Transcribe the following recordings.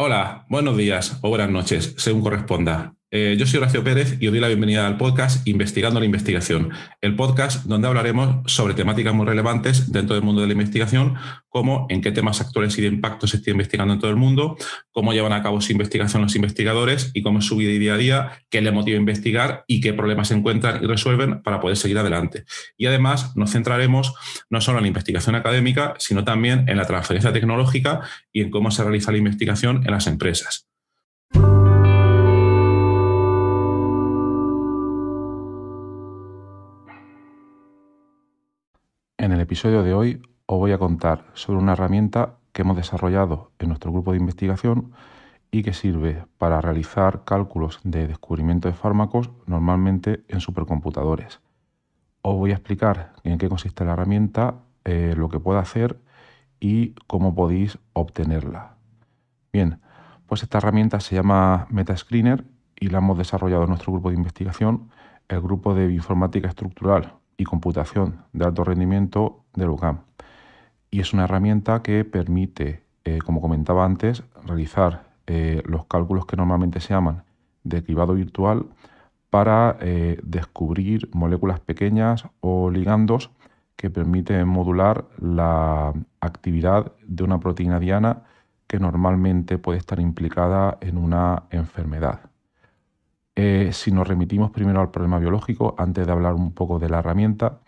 Hola, buenos días o buenas noches, según corresponda. Eh, yo soy Horacio Pérez y os doy la bienvenida al podcast Investigando la Investigación, el podcast donde hablaremos sobre temáticas muy relevantes dentro del mundo de la investigación, como en qué temas actuales y de impacto se está investigando en todo el mundo, cómo llevan a cabo su investigación los investigadores y cómo es su vida y día a día, qué le motiva a investigar y qué problemas se encuentran y resuelven para poder seguir adelante. Y además nos centraremos no solo en la investigación académica, sino también en la transferencia tecnológica y en cómo se realiza la investigación en las empresas. En el episodio de hoy os voy a contar sobre una herramienta que hemos desarrollado en nuestro grupo de investigación y que sirve para realizar cálculos de descubrimiento de fármacos normalmente en supercomputadores. Os voy a explicar en qué consiste la herramienta, eh, lo que puede hacer y cómo podéis obtenerla. Bien, pues esta herramienta se llama MetaScreener y la hemos desarrollado en nuestro grupo de investigación, el grupo de bioinformática estructural y computación de alto rendimiento de UCAM. Y es una herramienta que permite, eh, como comentaba antes, realizar eh, los cálculos que normalmente se llaman de cribado virtual para eh, descubrir moléculas pequeñas o ligandos que permiten modular la actividad de una proteína diana que normalmente puede estar implicada en una enfermedad. Eh, si nos remitimos primero al problema biológico, antes de hablar un poco de la herramienta,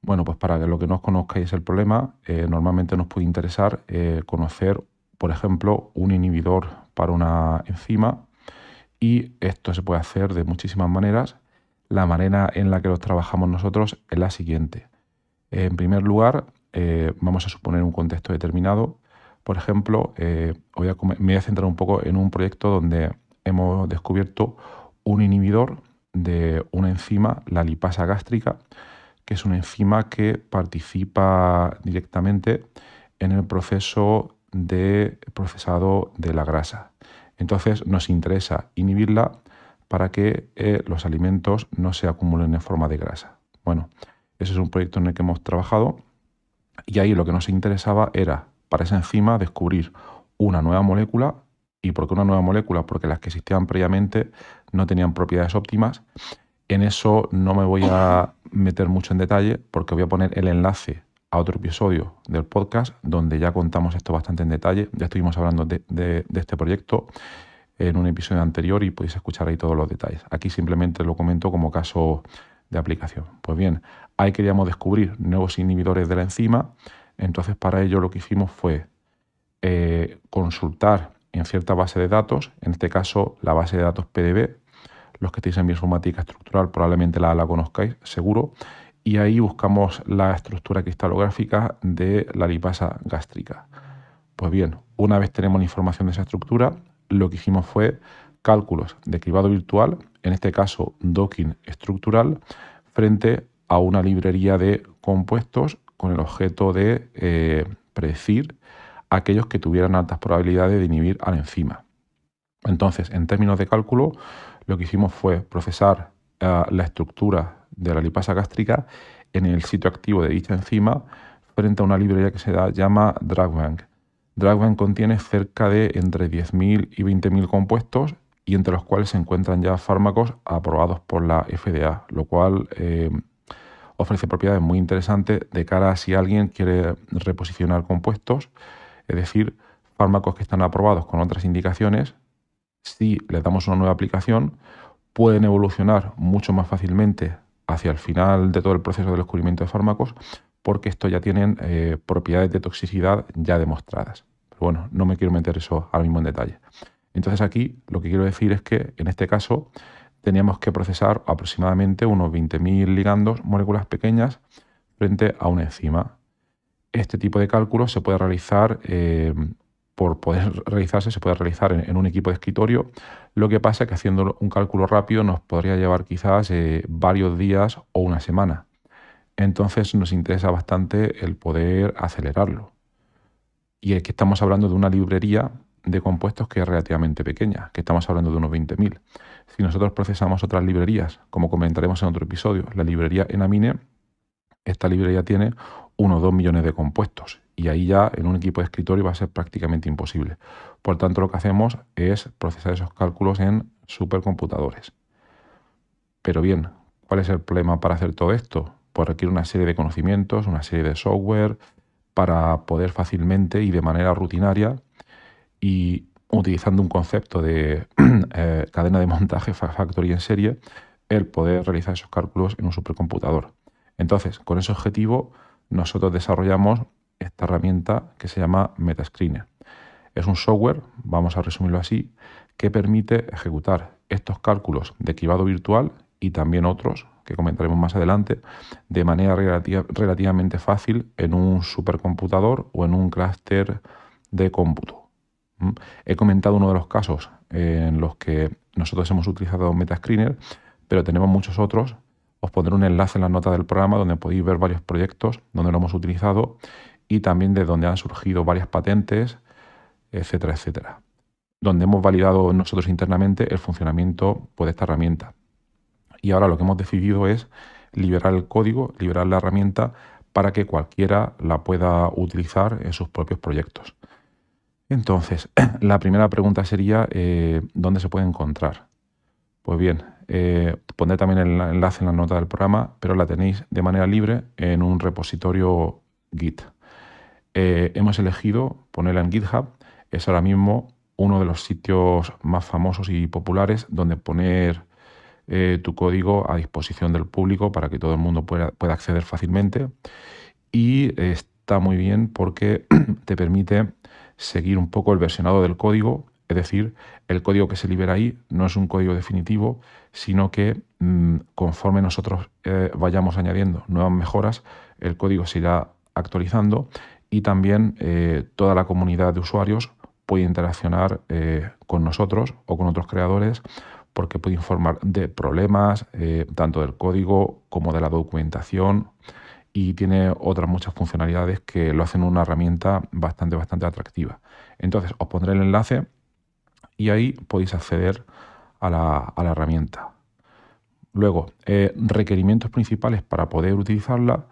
bueno, pues para que lo que no os conozcáis el problema, eh, normalmente nos puede interesar eh, conocer, por ejemplo, un inhibidor para una enzima y esto se puede hacer de muchísimas maneras. La manera en la que los trabajamos nosotros es la siguiente. En primer lugar, vamos a suponer un contexto determinado. Por ejemplo, me voy a centrar un poco en un proyecto donde hemos descubierto un inhibidor de una enzima, la lipasa gástrica, que es una enzima que participa directamente en el proceso de procesado de la grasa. Entonces nos interesa inhibirla para que eh, los alimentos no se acumulen en forma de grasa. Bueno, ese es un proyecto en el que hemos trabajado y ahí lo que nos interesaba era para esa enzima descubrir una nueva molécula. ¿Y por qué una nueva molécula? Porque las que existían previamente no tenían propiedades óptimas. En eso no me voy a meter mucho en detalle porque voy a poner el enlace a otro episodio del podcast donde ya contamos esto bastante en detalle. Ya estuvimos hablando de, este proyecto en un episodio anterior y podéis escuchar ahí todos los detalles. Aquí simplemente lo comento como caso de aplicación. Pues bien, ahí queríamos descubrir nuevos inhibidores de la enzima. Entonces para ello lo que hicimos fue eh, consultar en cierta base de datos, en este caso la base de datos PDB, los que estéis en bioinformática estructural probablemente la, la conozcáis, seguro. Y ahí buscamos la estructura cristalográfica de la lipasa gástrica. Pues bien, una vez tenemos la información de esa estructura, lo que hicimos fue cálculos de cribado virtual, en este caso docking estructural, frente a una librería de compuestos con el objeto de eh, predecir aquellos que tuvieran altas probabilidades de inhibir a la enzima. Entonces, en términos de cálculo, lo que hicimos fue procesar eh, la estructura de la lipasa gástrica en el sitio activo de dicha enzima frente a una librería que se da, llama DrugBank. DrugBank contiene cerca de entre 10.000 y 20.000 compuestos y entre los cuales se encuentran ya fármacos aprobados por la FDA, lo cual eh, ofrece propiedades muy interesantes de cara a si alguien quiere reposicionar compuestos, es decir, fármacos que están aprobados con otras indicaciones si le damos una nueva aplicación, pueden evolucionar mucho más fácilmente hacia el final de todo el proceso del descubrimiento de fármacos, porque esto ya tienen eh, propiedades de toxicidad ya demostradas. Pero bueno, no me quiero meter eso ahora mismo en detalle. Entonces aquí lo que quiero decir es que en este caso teníamos que procesar aproximadamente unos 20.000 ligandos, moléculas pequeñas, frente a una enzima. Este tipo de cálculo se puede realizar eh, por poder realizarse, se puede realizar en, un equipo de escritorio. Lo que pasa es que haciendo un cálculo rápido nos podría llevar quizás eh, varios días o una semana. Entonces nos interesa bastante el poder acelerarlo. Y es que estamos hablando de una librería de compuestos que es relativamente pequeña, que estamos hablando de unos 20.000. Si nosotros procesamos otras librerías, como comentaremos en otro episodio, la librería Enamine, esta librería tiene unos 2 millones de compuestos y ahí ya en un equipo de escritorio va a ser prácticamente imposible. Por tanto, lo que hacemos es procesar esos cálculos en supercomputadores. Pero bien, ¿cuál es el problema para hacer todo esto? Pues requiere una serie de conocimientos, una serie de software para poder fácilmente y de manera rutinaria y utilizando un concepto de eh, cadena de montaje factory en serie, el poder realizar esos cálculos en un supercomputador. Entonces, con ese objetivo, nosotros desarrollamos esta herramienta que se llama Metascreener. Es un software, vamos a resumirlo así, que permite ejecutar estos cálculos de equivado virtual y también otros que comentaremos más adelante de manera relativamente fácil en un supercomputador o en un clúster de cómputo. ¿Mm? He comentado uno de los casos en los que nosotros hemos utilizado Metascreener, pero tenemos muchos otros. Os pondré un enlace en la nota del programa donde podéis ver varios proyectos donde lo hemos utilizado y también de donde han surgido varias patentes, etcétera, etcétera. Donde hemos validado nosotros internamente el funcionamiento pues, de esta herramienta. Y ahora lo que hemos decidido es liberar el código, liberar la herramienta para que cualquiera la pueda utilizar en sus propios proyectos. Entonces, la primera pregunta sería, eh, ¿dónde se puede encontrar? Pues bien, eh, pondré también el enlace en la nota del programa, pero la tenéis de manera libre en un repositorio Git. Eh, hemos elegido ponerla en GitHub. Es ahora mismo uno de los sitios más famosos y populares donde poner eh, tu código a disposición del público para que todo el mundo pueda, acceder fácilmente. Y está muy bien porque te permite seguir un poco el versionado del código es decir, el código que se libera ahí no es un código definitivo, sino que mm, conforme nosotros eh, vayamos añadiendo nuevas mejoras, el código se irá actualizando y también eh, toda la comunidad de usuarios puede interaccionar eh, con nosotros o con otros creadores porque puede informar de problemas, eh, tanto del código como de la documentación y tiene otras muchas funcionalidades que lo hacen una herramienta bastante, bastante atractiva. Entonces, os pondré el enlace y ahí podéis acceder a la herramienta. Luego, requerimientos principales para poder utilizarla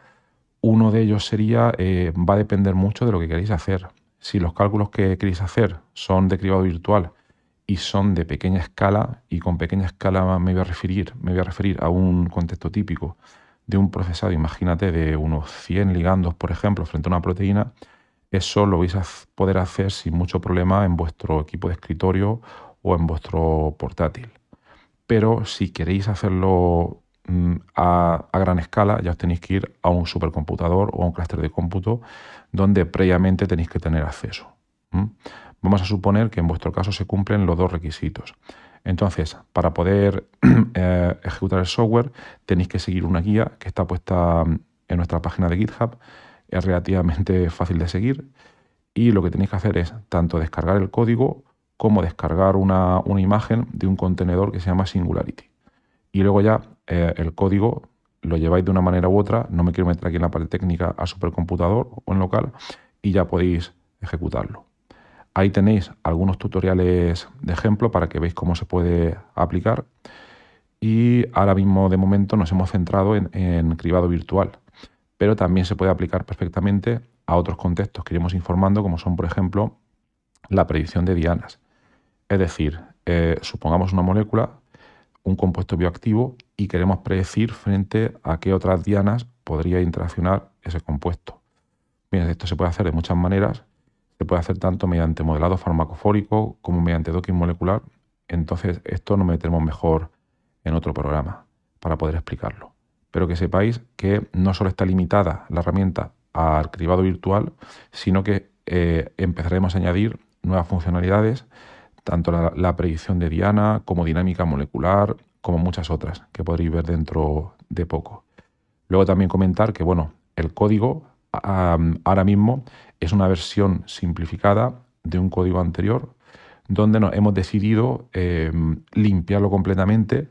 uno de ellos sería, eh, va a depender mucho de lo que queréis hacer. Si los cálculos que queréis hacer son de cribado virtual y son de pequeña escala, y con pequeña escala me voy a referir, me voy a, referir a un contexto típico de un procesado, imagínate, de unos 100 ligandos, por ejemplo, frente a una proteína, eso lo vais a poder hacer sin mucho problema en vuestro equipo de escritorio o en vuestro portátil. Pero si queréis hacerlo Mm, a, gran escala, ya os tenéis que ir a un supercomputador o a un clúster de cómputo donde previamente tenéis que tener acceso. Vamos a suponer que en vuestro caso se cumplen los dos requisitos. Entonces, para poder eh, ejecutar el software, tenéis que seguir una guía que está puesta mm, en nuestra página de GitHub. Es relativamente fácil de seguir. Y lo que tenéis que hacer es tanto descargar el código como descargar una imagen de un contenedor que se llama Singularity. Y luego ya eh, el código lo lleváis de una manera u otra, no me quiero meter aquí en la parte técnica, a supercomputador o en local, y ya podéis ejecutarlo. Ahí tenéis algunos tutoriales de ejemplo para que veáis cómo se puede aplicar. Y ahora mismo, de momento, nos hemos centrado en, cribado virtual, pero también se puede aplicar perfectamente a otros contextos que iremos informando, como son, por ejemplo, la predicción de dianas. Es decir, eh, supongamos una molécula un compuesto bioactivo y queremos predecir frente a qué otras dianas podría interaccionar ese compuesto. esto se puede hacer de muchas maneras. Se puede hacer tanto mediante modelado farmacofórico como mediante docking molecular. Entonces, esto nos metemos mejor en otro programa para poder explicarlo. Pero que sepáis que no solo está limitada la herramienta al cribado virtual, sino que eh, empezaremos a añadir nuevas funcionalidades tanto la, predicción de Diana como dinámica molecular, como muchas otras que podréis ver dentro de poco. Luego también comentar que bueno, el código ahora mismo es una versión simplificada de un código anterior donde hemos decidido eh, limpiarlo completamente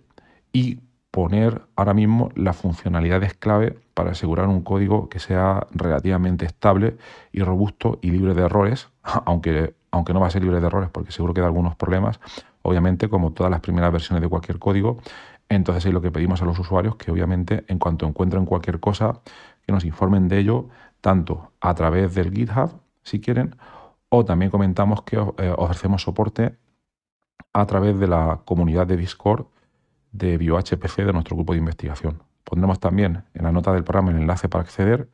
y poner ahora mismo las funcionalidades clave para asegurar un código que sea relativamente estable y robusto y libre de errores, aunque aunque no va a ser libre de errores porque seguro que da algunos problemas, obviamente como todas las primeras versiones de cualquier código, entonces es lo que pedimos a los usuarios que obviamente en cuanto encuentren cualquier cosa, que nos informen de ello, tanto a través del GitHub, si quieren, o también comentamos que eh, ofrecemos soporte a través de la comunidad de Discord de BioHPC de nuestro grupo de investigación. Pondremos también en la nota del programa el enlace para acceder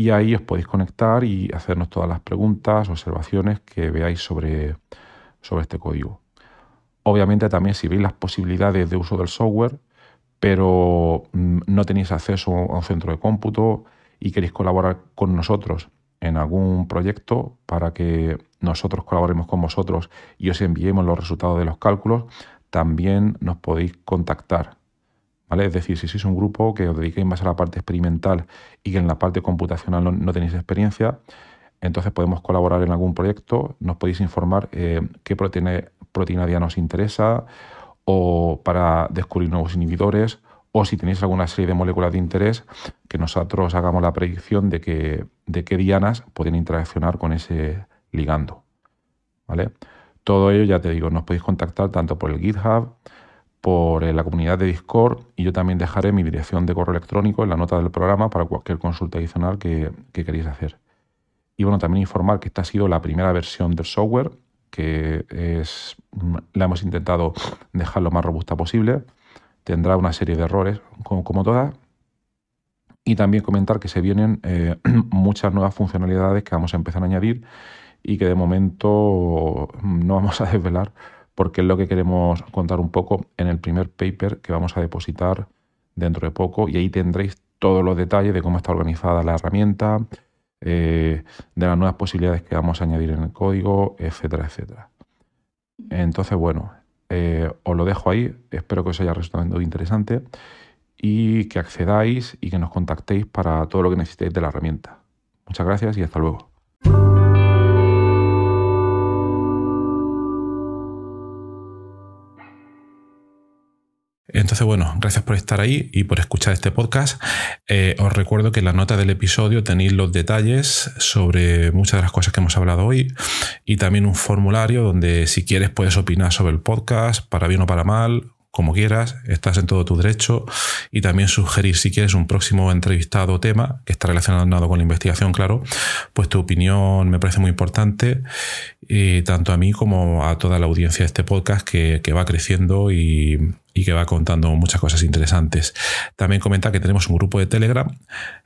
y ahí os podéis conectar y hacernos todas las preguntas, observaciones que veáis sobre, sobre este código. Obviamente también si veis las posibilidades de uso del software, pero mm, no tenéis acceso a un centro de cómputo y queréis colaborar con nosotros en algún proyecto para que nosotros colaboremos con vosotros y os enviemos los resultados de los cálculos, también nos podéis contactar es decir, si sois un grupo que os dediquéis más a la parte experimental y que en la parte computacional no, tenéis experiencia, entonces podemos colaborar en algún proyecto, nos podéis informar eh, qué proteína, diana os nos interesa o para descubrir nuevos inhibidores o si tenéis alguna serie de moléculas de interés, que nosotros hagamos la predicción de, que, de qué dianas pueden interaccionar con ese ligando. ¿Vale? Todo ello, ya te digo, nos podéis contactar tanto por el GitHub, por eh, la comunidad de Discord y yo también dejaré mi dirección de correo electrónico en la nota del programa para cualquier consulta adicional que, queréis hacer. Y bueno, también informar que esta ha sido la primera versión del software, que es, mm, la hemos intentado dejar lo más robusta posible. Tendrá una serie de errores, como, todas. Y también comentar que se vienen eh, muchas nuevas funcionalidades que vamos a empezar a añadir y que de momento mm, no vamos a desvelar porque es lo que queremos contar un poco en el primer paper que vamos a depositar dentro de poco y ahí tendréis todos los detalles de cómo está organizada la herramienta, eh, de las nuevas posibilidades que vamos a añadir en el código, etcétera, etcétera. Entonces, bueno, eh, os lo dejo ahí, espero que os haya resultado interesante y que accedáis y que nos contactéis para todo lo que necesitéis de la herramienta. Muchas gracias y hasta luego. Entonces, bueno, gracias por estar ahí y por escuchar este podcast. Eh, os recuerdo que en la nota del episodio tenéis los detalles sobre muchas de las cosas que hemos hablado hoy y también un formulario donde si quieres puedes opinar sobre el podcast, para bien o para mal, como quieras, estás en todo tu derecho y también sugerir si quieres un próximo entrevistado o tema que está relacionado con la investigación, claro, pues tu opinión me parece muy importante eh, tanto a mí como a toda la audiencia de este podcast que, va creciendo y, que va contando muchas cosas interesantes. También comentar que tenemos un grupo de Telegram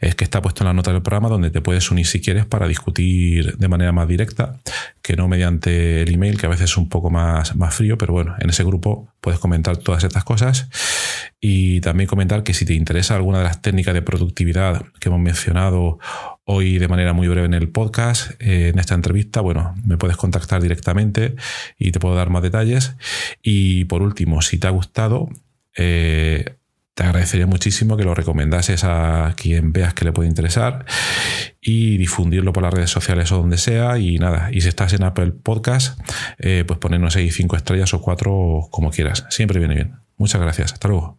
es eh, que está puesto en la nota del programa donde te puedes unir si quieres para discutir de manera más directa, que no mediante el email, que a veces es un poco más, más frío, pero bueno, en ese grupo puedes comentar todas estas cosas y también comentar que si te interesa alguna de las técnicas de productividad que hemos mencionado hoy de manera muy breve en el podcast, eh, en esta entrevista, bueno, me puedes contactar directamente y te puedo dar más detalles. Y por último, si te ha gustado, eh, te agradecería muchísimo que lo recomendases a quien veas que le puede interesar y difundirlo por las redes sociales o donde sea. Y nada, y si estás en Apple Podcast, eh, pues ponernos ahí cinco estrellas o cuatro, como quieras. Siempre viene bien. Muchas gracias. Hasta luego.